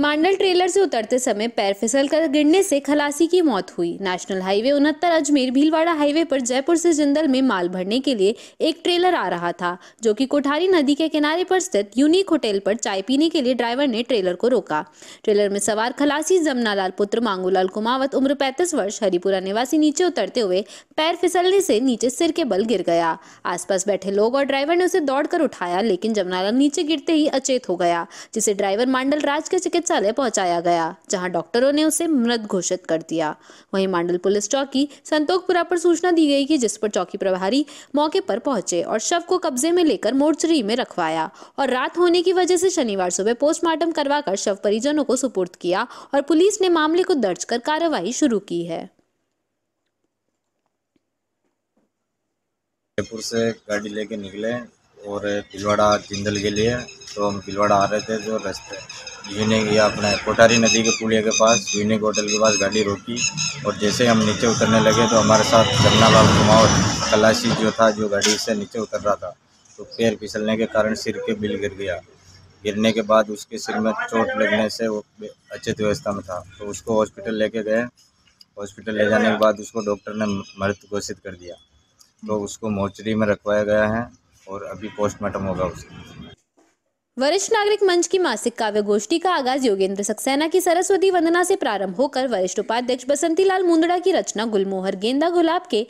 Mandal trailer से उतरते समय पैर फिसल कर गिरने से खलासी की मौत हुई नेशनल हाईवे उनहत्तर अजमेर भीलवाड़ा हाईवे पर जयपुर से जिंदल में माल भरने के लिए एक ट्रेलर आ रहा था जो कि कोठारी नदी के किनारे पर स्थित यूनिक होटल पर चाय पीने के लिए ड्राइवर ने ट्रेलर को रोका ट्रेलर में सवार खलासी जमनालाल पुत्र मांगूलाल कुमावत उम्र पैंतीस वर्ष हरिपुरा निवासी नीचे उतरते हुए पैर फिसलने से नीचे सिर के बल गिर गया आसपास बैठे लोग और ड्राइवर ने उसे दौड़कर उठाया लेकिन जमनालाल नीचे गिरते ही अचेत हो गया जिसे ड्राइवर मांडल राज के चिकित्सा चिकित्सालय पहुंचाया गया जहां डॉक्टरों ने उसे मृत घोषित कर दिया वहीं मांडल पुलिस चौकी संतोखपुरा पर सूचना दी गई कि जिस पर चौकी प्रभारी मौके पर पहुंचे और शव को कब्जे में लेकर मोर्चरी में रखवाया और रात होने की वजह से शनिवार सुबह पोस्टमार्टम करवाकर शव परिजनों को सुपुर्द किया और पुलिस ने मामले को दर्ज कर कार्रवाई शुरू की है जयपुर से गाड़ी लेके निकले और पिलवाड़ा जिंदल के लिए तो हम पिलवाड़ा आ रहे थे जो रास्ते जीने या अपने कोठारी नदी के पुलिया के पास यूनिक होटल के पास गाड़ी रोकी और जैसे हम नीचे उतरने लगे तो हमारे साथ जमुनालाल कुमार कलाशी जो था जो गाड़ी से नीचे उतर रहा था तो पैर फिसलने के कारण सिर के बिल गिर गया गिरने के बाद उसके सिर में चोट लगने से वो अच्छे व्यवस्था में था तो उसको हॉस्पिटल लेके गए हॉस्पिटल ले जाने के बाद उसको डॉक्टर ने मृत घोषित कर दिया तो उसको मोर्चरी में रखवाया गया है और अभी पोस्टमार्टम होगा उसका वरिष्ठ नागरिक मंच की मासिक काव्य गोष्ठी का आगाज योगेंद्र सक्सेना की सरस्वती वंदना से प्रारंभ होकर वरिष्ठ उपाध्यक्ष बसंती लाल मुंदड़ा की रचना गुलमोहर गेंदा गुलाब के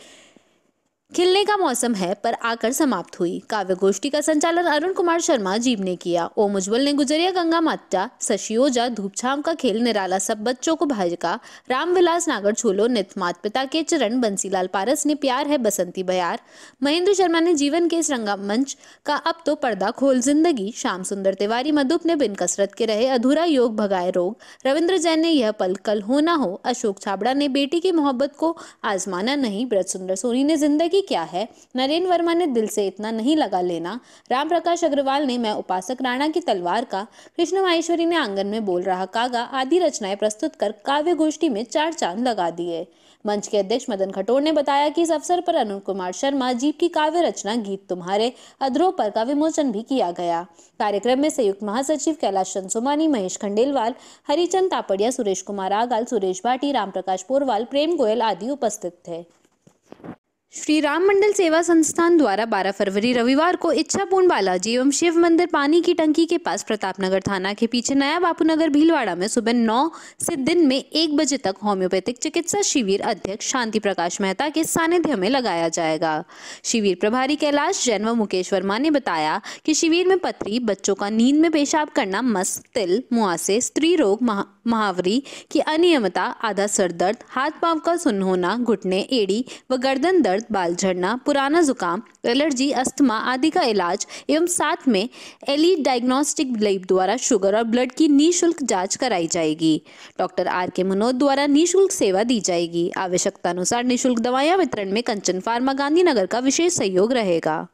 खिलने का मौसम है पर आकर समाप्त हुई काव्य गोष्ठी का संचालन अरुण कुमार शर्मा जीव ने किया ओम उज्वल ने गुजरिया गंगा माता शशि ओझा धूप छाम का खेल निराला सब बच्चों को भाजका रामविलास नागर छोलो नित मात पिता के चरण बंसीलाल पारस ने प्यार है बसंती बयार महेंद्र शर्मा ने जीवन के इस रंगामंच का अब तो पर्दा खोल जिंदगी श्याम सुंदर तिवारी मधुप ने बिन कसरत के रहे अधूरा योग भगाए रोग रविंद्र जैन ने यह पल कल होना हो अशोक छाबड़ा ने बेटी की मोहब्बत को आजमाना नहीं ब्रज सुंदर सोनी ने जिंदगी क्या है नरेंद्र वर्मा ने दिल से इतना नहीं लगा लेना राम प्रकाश अग्रवाल ने मैं उपासक राणा की तलवार का कृष्ण माहेश्वरी ने आंगन में बोल रहा कागा आदि रचनाएं प्रस्तुत कर काव्य गोष्ठी में चार चांद लगा दिए मंच के अध्यक्ष मदन खटोर ने बताया कि इस अवसर पर अनु कुमार शर्मा जीव की काव्य रचना गीत तुम्हारे अधरों पर का विमोचन भी किया गया कार्यक्रम में संयुक्त महासचिव कैलाश चंद सोमानी महेश खंडेलवाल हरिचंद तापड़िया सुरेश कुमार आगाल सुरेश भाटी रामप्रकाश पोरवाल प्रेम गोयल आदि उपस्थित थे श्री राम मंडल सेवा संस्थान द्वारा 12 फरवरी रविवार को इच्छापूर्ण बालाजी एवं शिव मंदिर पानी की टंकी के पास प्रतापनगर थाना के पीछे नया बापूनगर भीलवाड़ा में सुबह 9 से दिन में एक बजे तक होम्योपैथिक चिकित्सा शिविर अध्यक्ष शांति प्रकाश मेहता के सानिध्य में लगाया जाएगा शिविर प्रभारी कैलाश जैन व मुकेश वर्मा ने बताया कि शिविर में पथरी बच्चों का नींद में पेशाब करना मस्त तिल मुआसे स्त्री रोग महा महावरी की अनियमितता आधा सर दर्द हाथ पांव का सुन होना घुटने एड़ी व गर्दन दर्द बाल झड़ना पुराना जुकाम एलर्जी अस्थमा आदि का इलाज एवं साथ में एलिट डायग्नोस्टिक लैब द्वारा शुगर और ब्लड की निःशुल्क जांच कराई जाएगी डॉक्टर आर के मनोज द्वारा निःशुल्क सेवा दी जाएगी आवश्यकता अनुसार निःशुल्क दवाया वितरण में कंचन फार्मा गांधीनगर का विशेष सहयोग रहेगा